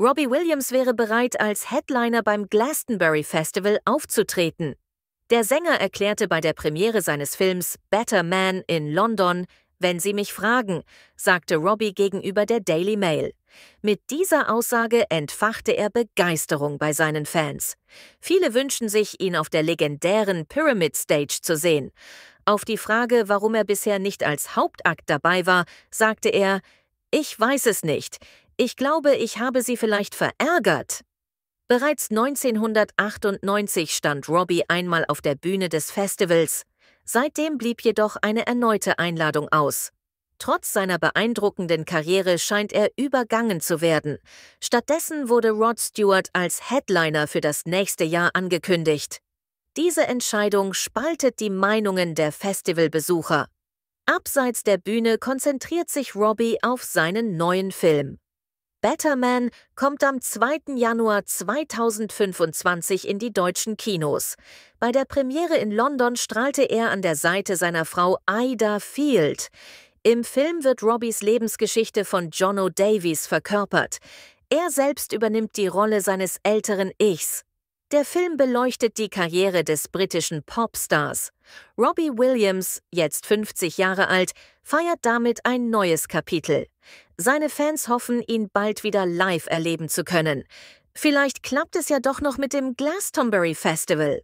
Robbie Williams wäre bereit, als Headliner beim Glastonbury Festival aufzutreten. Der Sänger erklärte bei der Premiere seines Films Better Man in London, wenn Sie mich fragen, sagte Robbie gegenüber der Daily Mail. Mit dieser Aussage entfachte er Begeisterung bei seinen Fans. Viele wünschen sich, ihn auf der legendären Pyramid Stage zu sehen. Auf die Frage, warum er bisher nicht als Hauptakt dabei war, sagte er, ich weiß es nicht. Ich glaube, ich habe sie vielleicht verärgert. Bereits 1998 stand Robbie einmal auf der Bühne des Festivals. Seitdem blieb jedoch eine erneute Einladung aus. Trotz seiner beeindruckenden Karriere scheint er übergangen zu werden. Stattdessen wurde Rod Stewart als Headliner für das nächste Jahr angekündigt. Diese Entscheidung spaltet die Meinungen der Festivalbesucher. Abseits der Bühne konzentriert sich Robbie auf seinen neuen Film. Batman kommt am 2. Januar 2025 in die deutschen Kinos. Bei der Premiere in London strahlte er an der Seite seiner Frau Ida Field. Im Film wird Robbys Lebensgeschichte von Jono Davies verkörpert. Er selbst übernimmt die Rolle seines älteren Ichs. Der Film beleuchtet die Karriere des britischen Popstars. Robbie Williams, jetzt 50 Jahre alt, feiert damit ein neues Kapitel. Seine Fans hoffen, ihn bald wieder live erleben zu können. Vielleicht klappt es ja doch noch mit dem Glastonbury Festival.